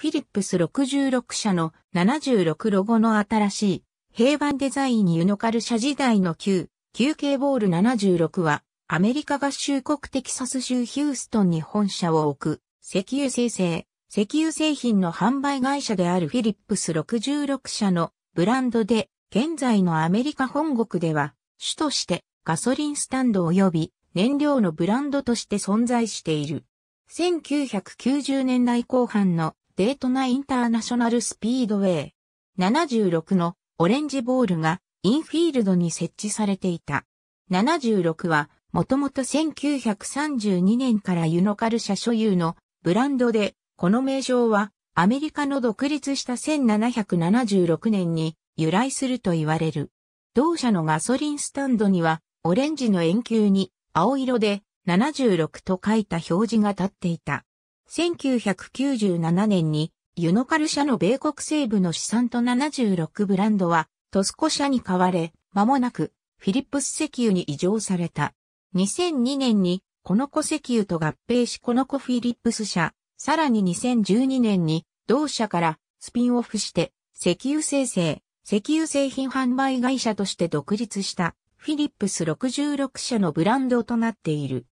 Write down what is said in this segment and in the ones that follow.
フィリップス66社の76ロゴの新しい平板デザインユノカル社時代の旧、旧系ボール76はアメリカ合衆国テキサス州ヒューストンに本社を置く石油生成、石油製品の販売会社であるフィリップス66社のブランドで現在のアメリカ本国では主としてガソリンスタンド及び燃料のブランドとして存在している。1990年代後半のデートナインターナショナルスピードウェイ。76のオレンジボールがインフィールドに設置されていた。76はもともと1932年からユノカル社所有のブランドで、この名称はアメリカの独立した1776年に由来すると言われる。同社のガソリンスタンドにはオレンジの円球に青色で76と書いた表示が立っていた。1997年にユノカル社の米国西部の資産と76ブランドはトスコ社に買われ、間もなくフィリップス石油に移譲された。2002年にコノコ石油と合併しコノコフィリップス社、さらに2012年に同社からスピンオフして石油生成、石油製品販売会社として独立したフィリップス66社のブランドとなっている。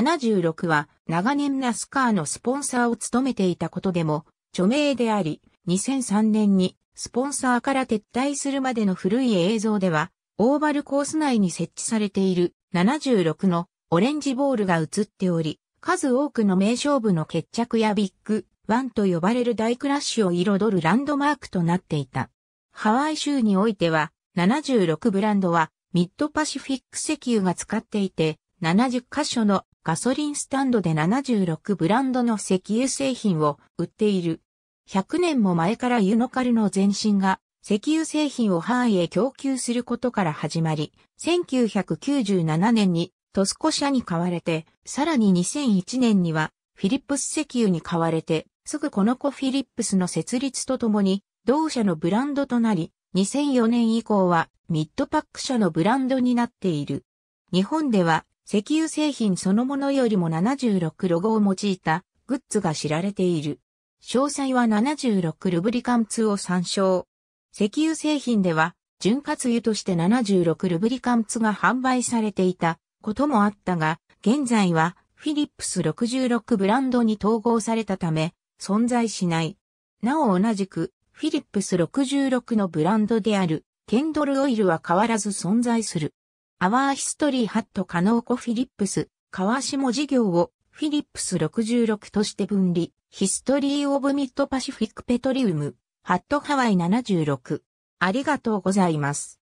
76は長年ナスカーのスポンサーを務めていたことでも著名であり、2003年にスポンサーから撤退するまでの古い映像では、オーバルコース内に設置されている76のオレンジボールが映っており、数多くの名勝負の決着やビッグワンと呼ばれる大クラッシュを彩るランドマークとなっていた。ハワイ州においては、76ブランドはミッドパシフィック石油が使っていて、70カ所のガソリンスタンドで76ブランドの石油製品を売っている。100年も前からユノカルの前身が石油製品を範囲へ供給することから始まり、1997年にトスコ社に買われて、さらに2001年にはフィリップス石油に買われて、すぐこの子フィリップスの設立とともに、同社のブランドとなり、2004年以降はミッドパック社のブランドになっている。日本では石油製品そのものよりも76ロゴを用いたグッズが知られている。詳細は76ルブリカンツを参照。石油製品では、潤滑油として76ルブリカンツが販売されていたこともあったが、現在はフィリップス66ブランドに統合されたため、存在しない。なお同じく、フィリップス66のブランドである、ケンドルオイルは変わらず存在する。アワーヒストリーハットカノーコフィリップス、川下事業をフィリップス66として分離、ヒストリーオブミッドパシフィックペトリウム、ハットハワイ76。ありがとうございます。